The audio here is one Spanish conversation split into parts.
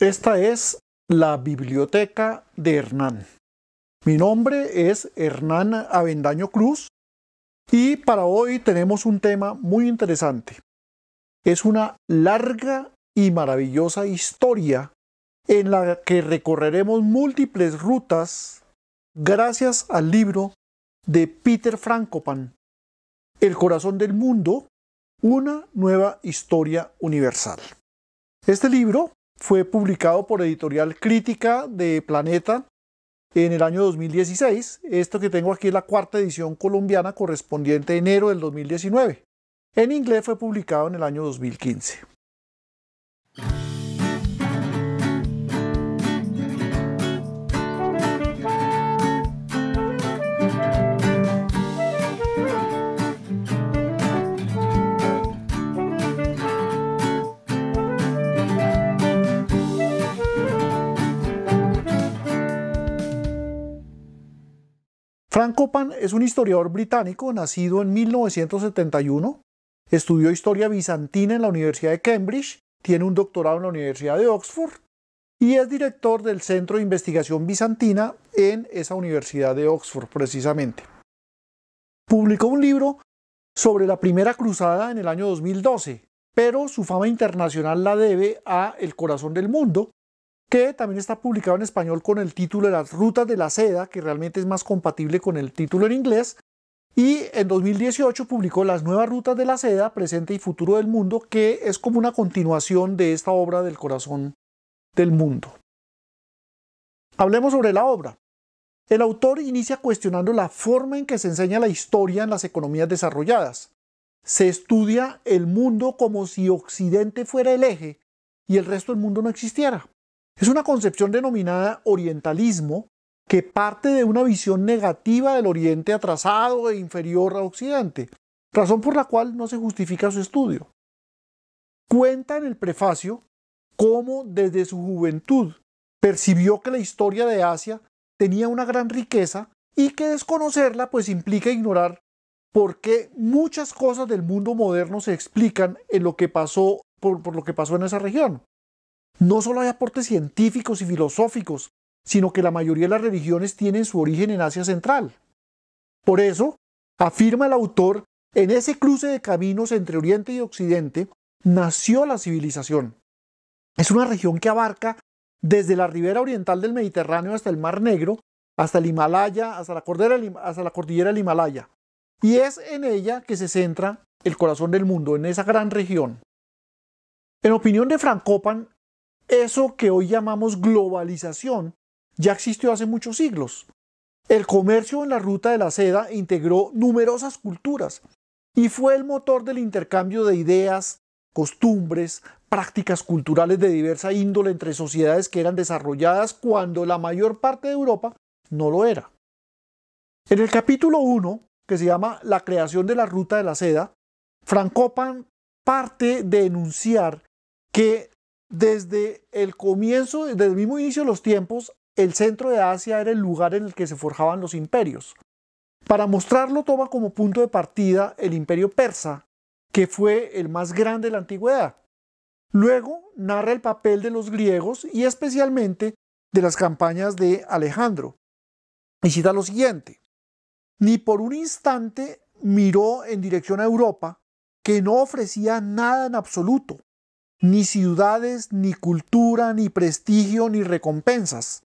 Esta es la biblioteca de Hernán. Mi nombre es Hernán Avendaño Cruz y para hoy tenemos un tema muy interesante. Es una larga y maravillosa historia en la que recorreremos múltiples rutas gracias al libro de Peter Frankopan, El corazón del mundo, una nueva historia universal. Este libro fue publicado por Editorial Crítica de Planeta en el año 2016. Esto que tengo aquí es la cuarta edición colombiana correspondiente a enero del 2019. En inglés fue publicado en el año 2015. Copan es un historiador británico nacido en 1971, estudió historia bizantina en la Universidad de Cambridge, tiene un doctorado en la Universidad de Oxford y es director del Centro de Investigación Bizantina en esa Universidad de Oxford precisamente. Publicó un libro sobre la Primera Cruzada en el año 2012, pero su fama internacional la debe a El Corazón del Mundo, que también está publicado en español con el título de Las Rutas de la Seda, que realmente es más compatible con el título en inglés. Y en 2018 publicó Las Nuevas Rutas de la Seda, Presente y Futuro del Mundo, que es como una continuación de esta obra del corazón del mundo. Hablemos sobre la obra. El autor inicia cuestionando la forma en que se enseña la historia en las economías desarrolladas. Se estudia el mundo como si Occidente fuera el eje y el resto del mundo no existiera. Es una concepción denominada orientalismo que parte de una visión negativa del Oriente atrasado e inferior a Occidente, razón por la cual no se justifica su estudio. Cuenta en el prefacio cómo desde su juventud percibió que la historia de Asia tenía una gran riqueza y que desconocerla pues implica ignorar por qué muchas cosas del mundo moderno se explican en lo que pasó por lo que pasó en esa región. No solo hay aportes científicos y filosóficos, sino que la mayoría de las religiones tienen su origen en Asia Central. Por eso, afirma el autor, en ese cruce de caminos entre Oriente y Occidente nació la civilización. Es una región que abarca desde la ribera oriental del Mediterráneo hasta el Mar Negro, hasta el Himalaya, hasta la cordillera, hasta la cordillera del Himalaya. Y es en ella que se centra el corazón del mundo, en esa gran región. En opinión de francopan eso que hoy llamamos globalización ya existió hace muchos siglos. El comercio en la ruta de la seda integró numerosas culturas y fue el motor del intercambio de ideas, costumbres, prácticas culturales de diversa índole entre sociedades que eran desarrolladas cuando la mayor parte de Europa no lo era. En el capítulo 1, que se llama La creación de la ruta de la seda, Frankopan parte de enunciar que desde el comienzo, desde el mismo inicio de los tiempos, el centro de Asia era el lugar en el que se forjaban los imperios. Para mostrarlo toma como punto de partida el imperio persa, que fue el más grande de la antigüedad. Luego narra el papel de los griegos y especialmente de las campañas de Alejandro. Y cita lo siguiente, ni por un instante miró en dirección a Europa, que no ofrecía nada en absoluto, ni ciudades, ni cultura, ni prestigio, ni recompensas.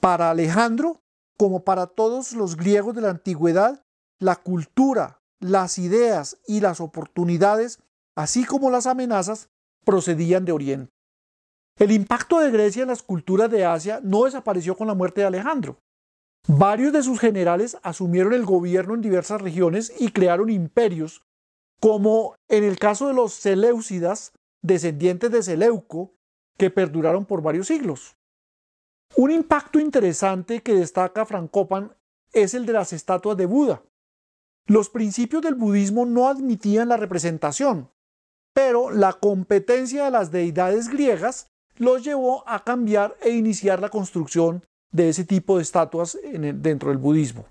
Para Alejandro, como para todos los griegos de la antigüedad, la cultura, las ideas y las oportunidades, así como las amenazas, procedían de Oriente. El impacto de Grecia en las culturas de Asia no desapareció con la muerte de Alejandro. Varios de sus generales asumieron el gobierno en diversas regiones y crearon imperios, como en el caso de los Seleucidas, descendientes de Seleuco, que perduraron por varios siglos. Un impacto interesante que destaca Frankopan es el de las estatuas de Buda. Los principios del budismo no admitían la representación, pero la competencia de las deidades griegas los llevó a cambiar e iniciar la construcción de ese tipo de estatuas dentro del budismo.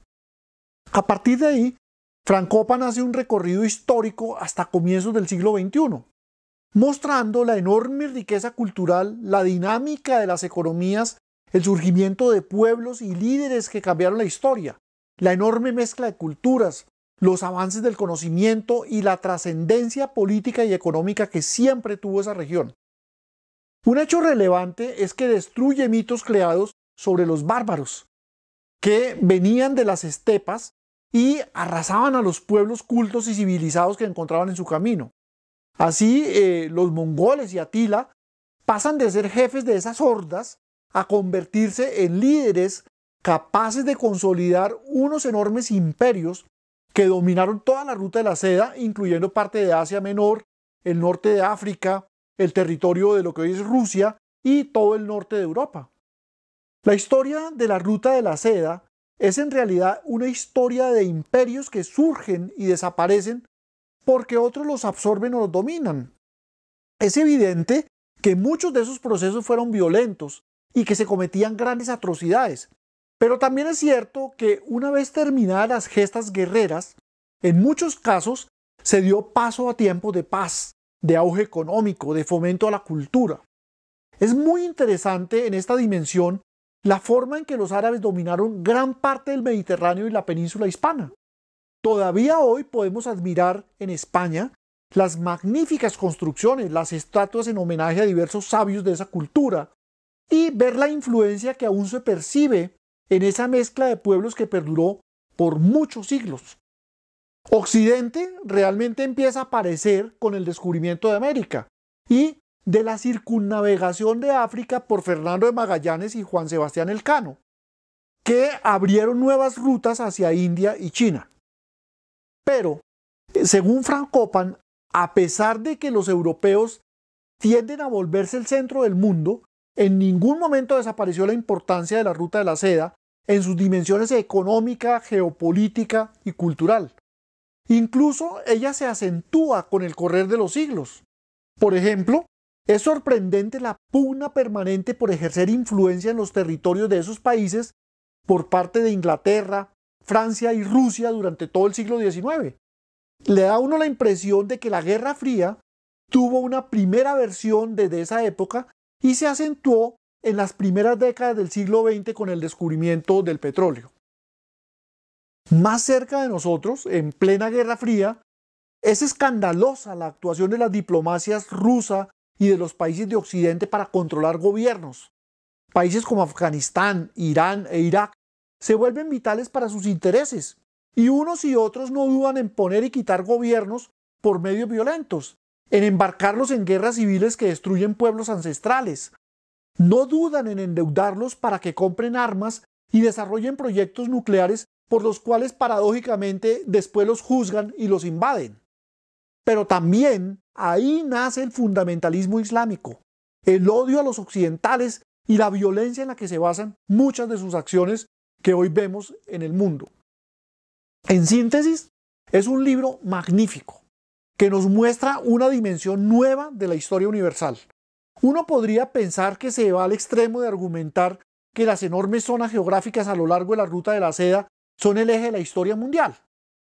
A partir de ahí, Francopan hace un recorrido histórico hasta comienzos del siglo XXI, mostrando la enorme riqueza cultural, la dinámica de las economías, el surgimiento de pueblos y líderes que cambiaron la historia, la enorme mezcla de culturas, los avances del conocimiento y la trascendencia política y económica que siempre tuvo esa región. Un hecho relevante es que destruye mitos creados sobre los bárbaros, que venían de las estepas y arrasaban a los pueblos cultos y civilizados que encontraban en su camino. Así, eh, los mongoles y Atila pasan de ser jefes de esas hordas a convertirse en líderes capaces de consolidar unos enormes imperios que dominaron toda la ruta de la seda, incluyendo parte de Asia Menor, el norte de África, el territorio de lo que hoy es Rusia y todo el norte de Europa. La historia de la ruta de la seda es en realidad una historia de imperios que surgen y desaparecen porque otros los absorben o los dominan. Es evidente que muchos de esos procesos fueron violentos y que se cometían grandes atrocidades. Pero también es cierto que una vez terminadas las gestas guerreras, en muchos casos se dio paso a tiempos de paz, de auge económico, de fomento a la cultura. Es muy interesante en esta dimensión la forma en que los árabes dominaron gran parte del Mediterráneo y la península hispana. Todavía hoy podemos admirar en España las magníficas construcciones, las estatuas en homenaje a diversos sabios de esa cultura y ver la influencia que aún se percibe en esa mezcla de pueblos que perduró por muchos siglos. Occidente realmente empieza a aparecer con el descubrimiento de América y de la circunnavegación de África por Fernando de Magallanes y Juan Sebastián Elcano, que abrieron nuevas rutas hacia India y China. Pero, según Copan, a pesar de que los europeos tienden a volverse el centro del mundo, en ningún momento desapareció la importancia de la ruta de la seda en sus dimensiones económica, geopolítica y cultural. Incluso ella se acentúa con el correr de los siglos. Por ejemplo, es sorprendente la pugna permanente por ejercer influencia en los territorios de esos países por parte de Inglaterra, Francia y Rusia durante todo el siglo XIX. Le da a uno la impresión de que la Guerra Fría tuvo una primera versión desde esa época y se acentuó en las primeras décadas del siglo XX con el descubrimiento del petróleo. Más cerca de nosotros, en plena Guerra Fría, es escandalosa la actuación de las diplomacias rusa y de los países de Occidente para controlar gobiernos. Países como Afganistán, Irán e Irak se vuelven vitales para sus intereses, y unos y otros no dudan en poner y quitar gobiernos por medios violentos, en embarcarlos en guerras civiles que destruyen pueblos ancestrales. No dudan en endeudarlos para que compren armas y desarrollen proyectos nucleares por los cuales paradójicamente después los juzgan y los invaden. Pero también ahí nace el fundamentalismo islámico, el odio a los occidentales y la violencia en la que se basan muchas de sus acciones que hoy vemos en el mundo. En síntesis, es un libro magnífico que nos muestra una dimensión nueva de la historia universal. Uno podría pensar que se va al extremo de argumentar que las enormes zonas geográficas a lo largo de la ruta de la seda son el eje de la historia mundial.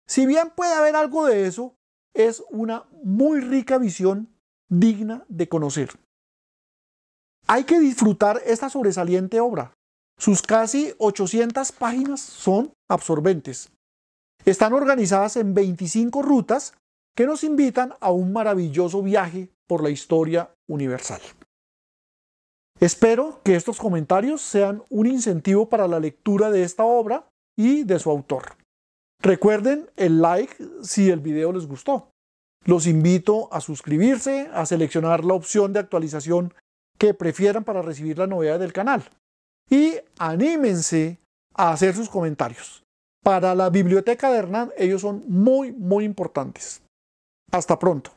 Si bien puede haber algo de eso, es una muy rica visión digna de conocer. Hay que disfrutar esta sobresaliente obra, sus casi 800 páginas son absorbentes. Están organizadas en 25 rutas que nos invitan a un maravilloso viaje por la historia universal. Espero que estos comentarios sean un incentivo para la lectura de esta obra y de su autor. Recuerden el like si el video les gustó. Los invito a suscribirse, a seleccionar la opción de actualización que prefieran para recibir la novedad del canal y anímense a hacer sus comentarios. Para la biblioteca de Hernán ellos son muy, muy importantes. Hasta pronto.